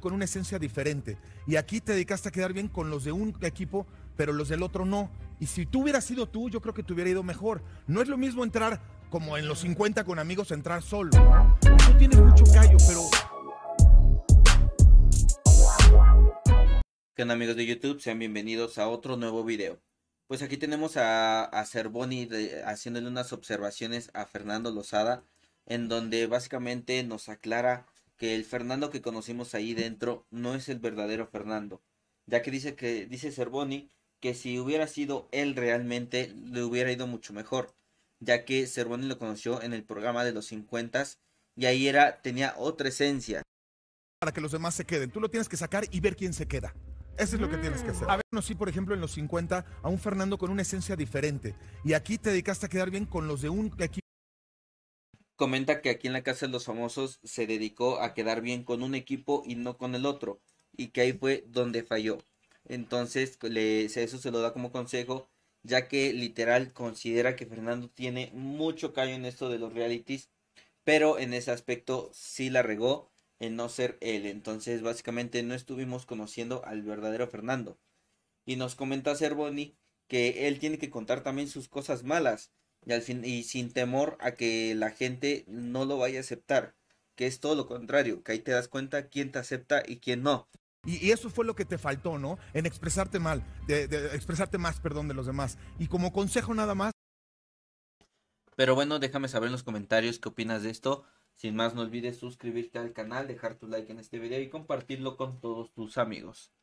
con una esencia diferente. Y aquí te dedicaste a quedar bien con los de un equipo, pero los del otro no. Y si tú hubieras sido tú, yo creo que te hubiera ido mejor. No es lo mismo entrar como en los 50 con amigos, entrar solo. Tú tienes mucho callo, pero... ¿Qué amigos de YouTube? Sean bienvenidos a otro nuevo video. Pues aquí tenemos a, a Cervoni haciéndole unas observaciones a Fernando Lozada, en donde básicamente nos aclara el Fernando que conocimos ahí dentro no es el verdadero Fernando, ya que dice que dice Cervoni que si hubiera sido él realmente le hubiera ido mucho mejor, ya que Cervoni lo conoció en el programa de los 50 y ahí era tenía otra esencia. Para que los demás se queden, tú lo tienes que sacar y ver quién se queda. Eso es lo que tienes que hacer. Mm. A ver, conocí, por ejemplo, en los 50 a un Fernando con una esencia diferente. Y aquí te dedicaste a quedar bien con los de un equipo comenta que aquí en la Casa de los Famosos se dedicó a quedar bien con un equipo y no con el otro, y que ahí fue donde falló. Entonces, le, eso se lo da como consejo, ya que literal considera que Fernando tiene mucho callo en esto de los realities, pero en ese aspecto sí la regó en no ser él. Entonces, básicamente no estuvimos conociendo al verdadero Fernando. Y nos comenta Cervoni que él tiene que contar también sus cosas malas y, y sin temor a que la gente no lo vaya a aceptar, que es todo lo contrario, que ahí te das cuenta quién te acepta y quién no. Y, eso fue lo que te faltó, ¿no? En expresarte mal, de, expresarte más, perdón, de los demás. Y como consejo nada más. Pero bueno, déjame saber en los comentarios qué opinas de esto. Sin más, no olvides suscribirte al canal, dejar tu like en este video y compartirlo con todos tus amigos.